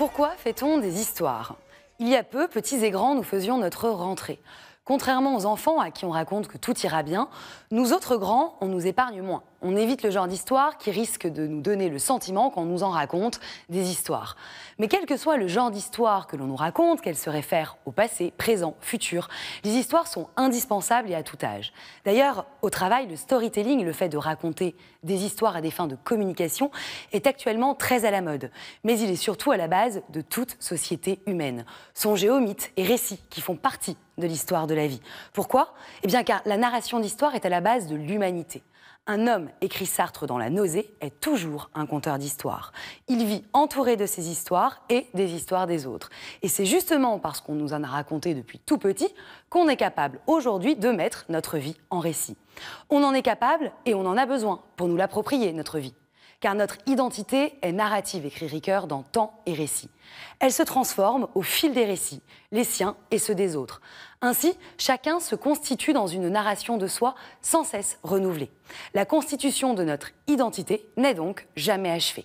Pourquoi fait-on des histoires Il y a peu, petits et grands, nous faisions notre rentrée. Contrairement aux enfants à qui on raconte que tout ira bien, nous autres grands, on nous épargne moins on évite le genre d'histoire qui risque de nous donner le sentiment qu'on nous en raconte des histoires. Mais quel que soit le genre d'histoire que l'on nous raconte, qu'elle se réfère au passé, présent, futur, les histoires sont indispensables et à tout âge. D'ailleurs, au travail, le storytelling, le fait de raconter des histoires à des fins de communication, est actuellement très à la mode. Mais il est surtout à la base de toute société humaine. Songez aux mythes et récits qui font partie de l'histoire de la vie. Pourquoi Eh bien car la narration d'histoire est à la base de l'humanité. Un homme écrit Sartre dans La nausée, est toujours un conteur d'histoires. Il vit entouré de ses histoires et des histoires des autres. Et c'est justement parce qu'on nous en a raconté depuis tout petit qu'on est capable aujourd'hui de mettre notre vie en récit. On en est capable et on en a besoin pour nous l'approprier, notre vie car notre identité est narrative, écrit Ricoeur dans Temps et récits. Elle se transforme au fil des récits, les siens et ceux des autres. Ainsi, chacun se constitue dans une narration de soi sans cesse renouvelée. La constitution de notre identité n'est donc jamais achevée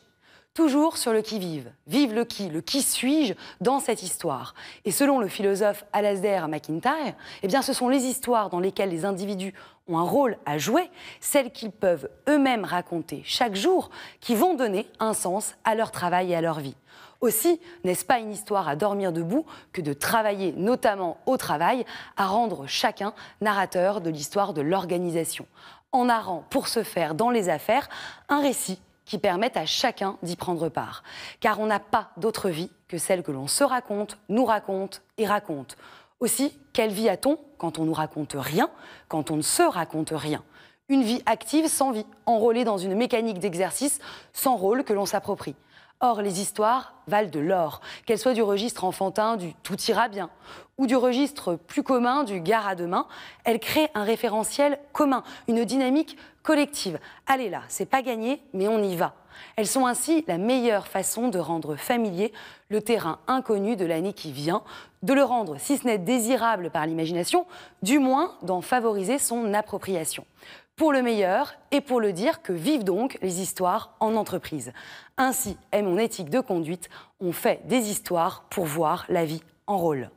toujours sur le qui-vive. Vive le qui, le qui suis-je dans cette histoire Et selon le philosophe Alasdair MacIntyre, eh bien, ce sont les histoires dans lesquelles les individus ont un rôle à jouer, celles qu'ils peuvent eux-mêmes raconter chaque jour, qui vont donner un sens à leur travail et à leur vie. Aussi, n'est-ce pas une histoire à dormir debout que de travailler, notamment au travail, à rendre chacun narrateur de l'histoire de l'organisation, en narrant pour ce faire dans les affaires un récit qui permettent à chacun d'y prendre part. Car on n'a pas d'autre vie que celle que l'on se raconte, nous raconte et raconte. Aussi, quelle vie a-t-on quand on nous raconte rien, quand on ne se raconte rien Une vie active sans vie, enrôlée dans une mécanique d'exercice sans rôle que l'on s'approprie. Or, les histoires valent de l'or, qu'elles soient du registre enfantin du tout ira bien ou du registre plus commun du gare à demain, elles créent un référentiel commun, une dynamique collective. Allez là, c'est pas gagné, mais on y va. Elles sont ainsi la meilleure façon de rendre familier le terrain inconnu de l'année qui vient, de le rendre, si ce n'est désirable par l'imagination, du moins d'en favoriser son appropriation pour le meilleur et pour le dire que vivent donc les histoires en entreprise. Ainsi est mon éthique de conduite, on fait des histoires pour voir la vie en rôle.